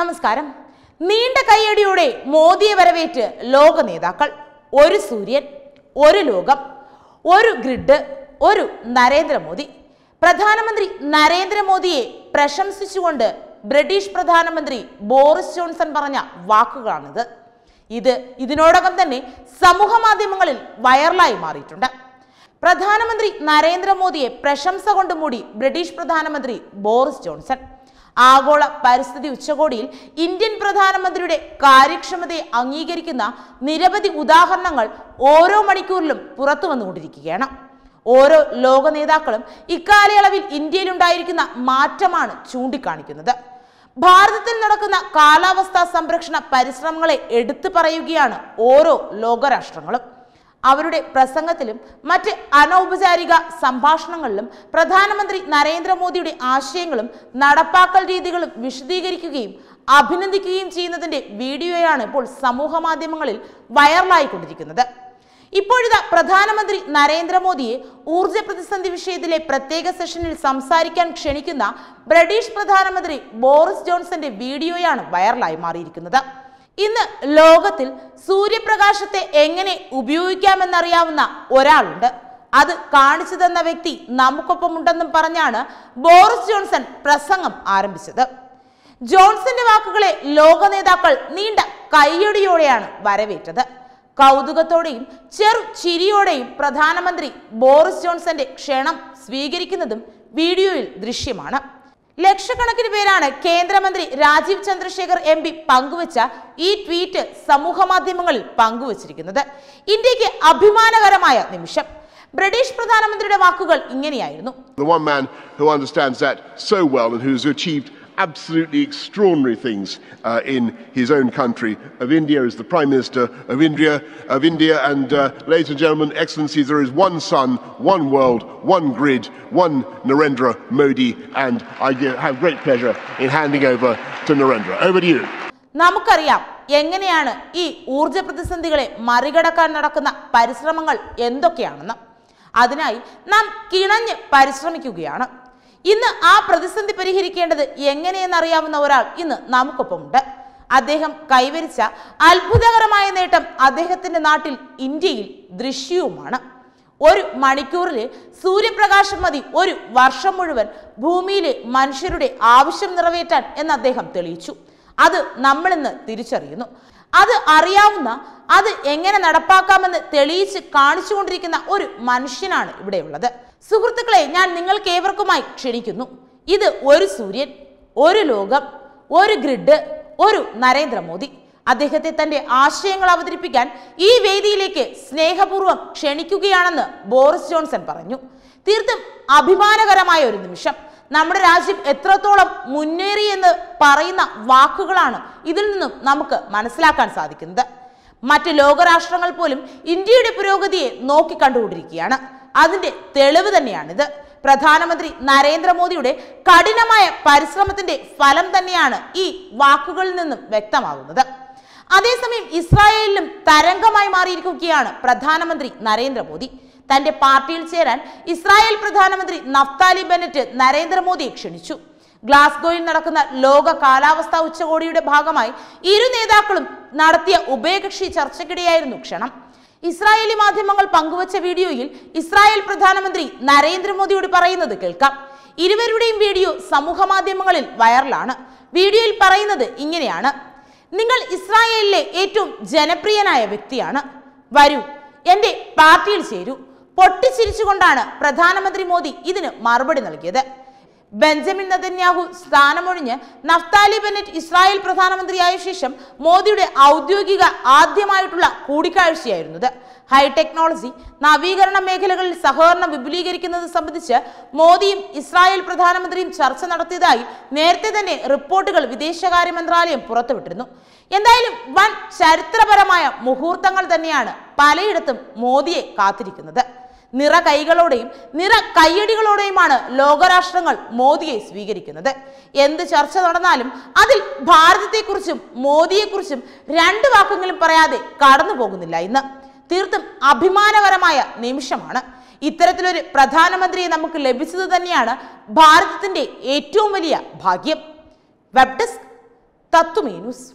നമസ്കാരം നീണ്ട കൈയടിയുടെ മോദിയെ വരവേറ്റ് ലോക നേതാക്കൾ ഒരു സൂര്യൻ ഒരു ലോകം ഒരു ഗ്രിഡ് ഒരു നരേന്ദ്രമോദി പ്രധാനമന്ത്രി നരേന്ദ്രമോദിയെ പ്രശംസിച്ചുകൊണ്ട് ബ്രിട്ടീഷ് പ്രധാനമന്ത്രി ബോറിസ് ജോൺസൺ പറഞ്ഞ വാക്കുകളാണിത് ഇത് ഇതിനോടകം തന്നെ സമൂഹ മാധ്യമങ്ങളിൽ വൈറലായി മാറിയിട്ടുണ്ട് പ്രധാനമന്ത്രി നരേന്ദ്രമോദിയെ പ്രശംസ കൊണ്ടുമൂടി ബ്രിട്ടീഷ് പ്രധാനമന്ത്രി ബോറിസ് ജോൺസൺ ആഗോള പരിസ്ഥിതി ഉച്ചകോടിയിൽ ഇന്ത്യൻ പ്രധാനമന്ത്രിയുടെ കാര്യക്ഷമതയെ അംഗീകരിക്കുന്ന നിരവധി ഉദാഹരണങ്ങൾ ഓരോ മണിക്കൂറിലും പുറത്തു വന്നുകൊണ്ടിരിക്കുകയാണ് ഓരോ ലോക നേതാക്കളും ഇക്കാലയളവിൽ ഇന്ത്യയിലുണ്ടായിരിക്കുന്ന മാറ്റമാണ് ചൂണ്ടിക്കാണിക്കുന്നത് ഭാരതത്തിൽ നടക്കുന്ന കാലാവസ്ഥാ സംരക്ഷണ പരിശ്രമങ്ങളെ എടുത്തു പറയുകയാണ് ഓരോ ലോകരാഷ്ട്രങ്ങളും അവരുടെ പ്രസംഗത്തിലും മറ്റ് അനൗപചാരിക സംഭാഷണങ്ങളിലും പ്രധാനമന്ത്രി നരേന്ദ്രമോദിയുടെ ആശയങ്ങളും നടപ്പാക്കൽ രീതികളും വിശദീകരിക്കുകയും അഭിനന്ദിക്കുകയും ചെയ്യുന്നതിന്റെ വീഡിയോയാണ് ഇപ്പോൾ സമൂഹ മാധ്യമങ്ങളിൽ വൈറലായിക്കൊണ്ടിരിക്കുന്നത് ഇപ്പോഴിത പ്രധാനമന്ത്രി നരേന്ദ്രമോദിയെ ഊർജ പ്രതിസന്ധി വിഷയത്തിലെ പ്രത്യേക സെഷനിൽ സംസാരിക്കാൻ ക്ഷണിക്കുന്ന ബ്രിട്ടീഷ് പ്രധാനമന്ത്രി ബോറിസ് ജോൺസന്റെ വീഡിയോയാണ് വൈറലായി മാറിയിരിക്കുന്നത് ഇന്ന് ലോകത്തിൽ സൂര്യപ്രകാശത്തെ എങ്ങനെ ഉപയോഗിക്കാമെന്നറിയാവുന്ന ഒരാളുണ്ട് അത് കാണിച്ചു തന്ന വ്യക്തി നമുക്കൊപ്പമുണ്ടെന്നും പറഞ്ഞാണ് ബോറിസ് ജോൺസൺ പ്രസംഗം ആരംഭിച്ചത് ജോൺസന്റെ വാക്കുകളെ ലോക നേതാക്കൾ നീണ്ട കയ്യടിയോടെയാണ് വരവേറ്റത് കൗതുകത്തോടെയും ചെറു ചിരിയോടെയും പ്രധാനമന്ത്രി ബോറിസ് ജോൺസന്റെ ക്ഷണം സ്വീകരിക്കുന്നതും വീഡിയോയിൽ ദൃശ്യമാണ് ലക്ഷക്കണക്കിന് പേരാണ് കേന്ദ്രമന്ത്രി രാജീവ് ചന്ദ്രശേഖർ എം പി പങ്കുവച്ച ഈ ട്വീറ്റ് മാധ്യമങ്ങളിൽ പങ്കുവച്ചിരിക്കുന്നത് ഇന്ത്യക്ക് അഭിമാനകരമായ നിമിഷം ബ്രിട്ടീഷ് പ്രധാനമന്ത്രിയുടെ വാക്കുകൾ ഇങ്ങനെയായിരുന്നു absolutely extraordinary things uh, in his own country of India as the Prime Minister of India. Of India. And uh, ladies and gentlemen, Excellencies, there is one sun, one world, one grid, one Narendra Modi, and I have great pleasure in handing over to Narendra. Over to you. നമുക്കറിയാം എങ്ങനെയാണ് ഈ ഊർജ പ്രതിസന്ധികളെ മറികടക്കാൻ നടക്കുന്ന പരിശ്രമങ്ങൾ എന്തൊക്കെയാണെന്ന് അതിനായി നാം കിണഞ്ഞ് പരിശ്രമിക്കുകയാണ് ഇന്ന് ആ പ്രതിസന്ധി പരിഹരിക്കേണ്ടത് എങ്ങനെയെന്നറിയാവുന്ന ഒരാൾ ഇന്ന് നമുക്കൊപ്പമുണ്ട് അദ്ദേഹം കൈവരിച്ച അത്ഭുതകരമായ നേട്ടം അദ്ദേഹത്തിന്റെ നാട്ടിൽ ഇന്ത്യയിൽ ദൃശ്യവുമാണ് ഒരു മണിക്കൂറിൽ സൂര്യപ്രകാശം മതി ഒരു വർഷം മുഴുവൻ ഭൂമിയിലെ മനുഷ്യരുടെ ആവശ്യം നിറവേറ്റാൻ എന്ന് അദ്ദേഹം തെളിയിച്ചു അത് നമ്മളിന്ന് തിരിച്ചറിയുന്നു അത് അറിയാവുന്ന അത് എങ്ങനെ നടപ്പാക്കാമെന്ന് തെളിയിച്ച് കാണിച്ചുകൊണ്ടിരിക്കുന്ന ഒരു മനുഷ്യനാണ് ഇവിടെയുള്ളത് സുഹൃത്തുക്കളെ ഞാൻ നിങ്ങൾക്ക് ഏവർക്കുമായി ക്ഷണിക്കുന്നു ഇത് ഒരു സൂര്യൻ ഒരു ലോകം ഒരു ഗ്രിഡ് ഒരു നരേന്ദ്രമോദി അദ്ദേഹത്തെ തന്റെ ആശയങ്ങൾ അവതരിപ്പിക്കാൻ ഈ വേദിയിലേക്ക് സ്നേഹപൂർവ്വം ക്ഷണിക്കുകയാണെന്ന് ബോറിസ് ജോൺസൺ പറഞ്ഞു തീർത്തും അഭിമാനകരമായ ഒരു നിമിഷം നമ്മുടെ രാജ്യം എത്രത്തോളം മുന്നേറി എന്ന് പറയുന്ന വാക്കുകളാണ് ഇതിൽ നിന്നും നമുക്ക് മനസ്സിലാക്കാൻ സാധിക്കുന്നത് മറ്റ് ലോകരാഷ്ട്രങ്ങൾ പോലും ഇന്ത്യയുടെ പുരോഗതിയെ നോക്കിക്കണ്ടുകൊണ്ടിരിക്കുകയാണ് അതിന്റെ തെളിവ് തന്നെയാണിത് പ്രധാനമന്ത്രി നരേന്ദ്രമോദിയുടെ കഠിനമായ പരിശ്രമത്തിന്റെ ഫലം തന്നെയാണ് ഈ വാക്കുകളിൽ നിന്നും വ്യക്തമാകുന്നത് അതേസമയം ഇസ്രായേലിലും തരംഗമായി മാറിയിരിക്കുകയാണ് പ്രധാനമന്ത്രി നരേന്ദ്രമോദി തന്റെ പാർട്ടിയിൽ ചേരാൻ ഇസ്രായേൽ പ്രധാനമന്ത്രി നഫ്താലി ബെനറ്റ് നരേന്ദ്രമോദി ക്ഷണിച്ചു ഗ്ലാസ്ഗോയിൽ നടക്കുന്ന ലോക കാലാവസ്ഥാ ഉച്ചകോടിയുടെ ഭാഗമായി ഇരു നേതാക്കളും നടത്തിയ ഉഭയകക്ഷി ചർച്ചയ്ക്കിടെയായിരുന്നു ക്ഷണം ഇസ്രായേലി മാധ്യമങ്ങൾ പങ്കുവച്ച വീഡിയോയിൽ ഇസ്രായേൽ പ്രധാനമന്ത്രി നരേന്ദ്രമോദിയോട് പറയുന്നത് കേൾക്കാം ഇരുവരുടെയും വീഡിയോ സമൂഹ മാധ്യമങ്ങളിൽ വൈറലാണ് വീഡിയോയിൽ പറയുന്നത് ഇങ്ങനെയാണ് നിങ്ങൾ ഇസ്രായേലിലെ ഏറ്റവും ജനപ്രിയനായ വ്യക്തിയാണ് വരൂ എൻ്റെ പാർട്ടിയിൽ ചേരൂ പൊട്ടിച്ചിരിച്ചുകൊണ്ടാണ് പ്രധാനമന്ത്രി മോദി ഇതിന് മറുപടി നൽകിയത് ബെഞ്ചമിൻ നദന്യാഹു സ്ഥാനമൊഴിഞ്ഞ് നഫ്താലി ബെനറ്റ് ഇസ്രായേൽ പ്രധാനമന്ത്രിയായ ശേഷം മോദിയുടെ ഔദ്യോഗിക ആദ്യമായിട്ടുള്ള കൂടിക്കാഴ്ചയായിരുന്നത് ഹൈടെക്നോളജി നവീകരണ മേഖലകളിൽ സഹകരണം വിപുലീകരിക്കുന്നത് സംബന്ധിച്ച് മോദിയും ഇസ്രായേൽ പ്രധാനമന്ത്രിയും ചർച്ച നടത്തിയതായി നേരത്തെ തന്നെ റിപ്പോർട്ടുകൾ വിദേശകാര്യ മന്ത്രാലയം പുറത്തുവിട്ടിരുന്നു എന്തായാലും വൻ ചരിത്രപരമായ മുഹൂർത്തങ്ങൾ തന്നെയാണ് പലയിടത്തും മോദിയെ കാത്തിരിക്കുന്നത് നിറ കൈകളോടെയും നിറ കൈയടികളോടെയുമാണ് ലോകരാഷ്ട്രങ്ങൾ മോദിയെ സ്വീകരിക്കുന്നത് എന്ത് ചർച്ച നടന്നാലും അതിൽ ഭാരതത്തെക്കുറിച്ചും മോദിയെക്കുറിച്ചും രണ്ട് വാക്കെങ്കിലും പറയാതെ കടന്നു പോകുന്നില്ല ഇന്ന് തീർത്തും അഭിമാനകരമായ നിമിഷമാണ് ഇത്തരത്തിലൊരു പ്രധാനമന്ത്രിയെ നമുക്ക് ലഭിച്ചത് തന്നെയാണ് ഭാരതത്തിൻ്റെ ഏറ്റവും വലിയ ഭാഗ്യം വെബ് ഡെസ്ക് തത്വമേ ന്യൂസ്